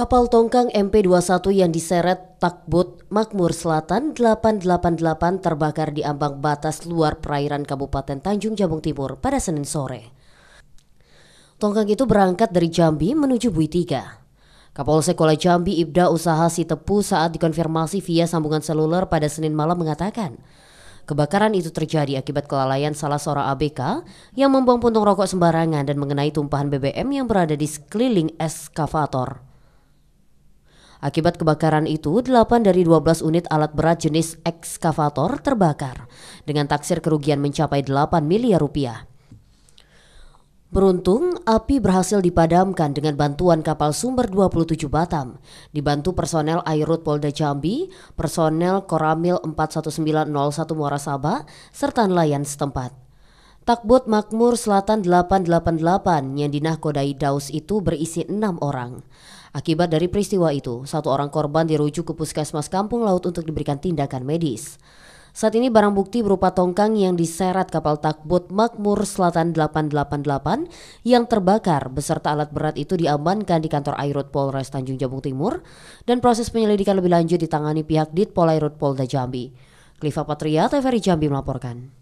Kapal tongkang MP21 yang diseret takbut Makmur Selatan 888 terbakar di ambang batas luar perairan Kabupaten Tanjung Jabung Timur pada Senin sore. Tongkang itu berangkat dari Jambi menuju Buitiga. Kapolsek Sekolah Jambi Ibda Usaha Sitepu saat dikonfirmasi via sambungan seluler pada Senin malam mengatakan, Kebakaran itu terjadi akibat kelalaian salah seorang ABK yang membuang puntung rokok sembarangan dan mengenai tumpahan BBM yang berada di sekeliling eskavator. Akibat kebakaran itu, 8 dari 12 unit alat berat jenis ekskavator terbakar dengan taksir kerugian mencapai 8 miliar rupiah. Beruntung, api berhasil dipadamkan dengan bantuan kapal sumber 27 Batam, dibantu personel Airut Polda Jambi, personel Koramil 41901 Muara Sabah, serta nelayan setempat. Takbut Makmur Selatan 888 yang dinahkodai Daus itu berisi enam orang. Akibat dari peristiwa itu, satu orang korban dirujuk ke puskesmas Kampung Laut untuk diberikan tindakan medis. Saat ini barang bukti berupa tongkang yang diseret kapal takbut Makmur Selatan 888 yang terbakar beserta alat berat itu diamankan di kantor Airut Polres Tanjung Jabung Timur dan proses penyelidikan lebih lanjut ditangani pihak Ditpol Airut Polda Jambi. Kliva Patria, TVRI Jambi melaporkan.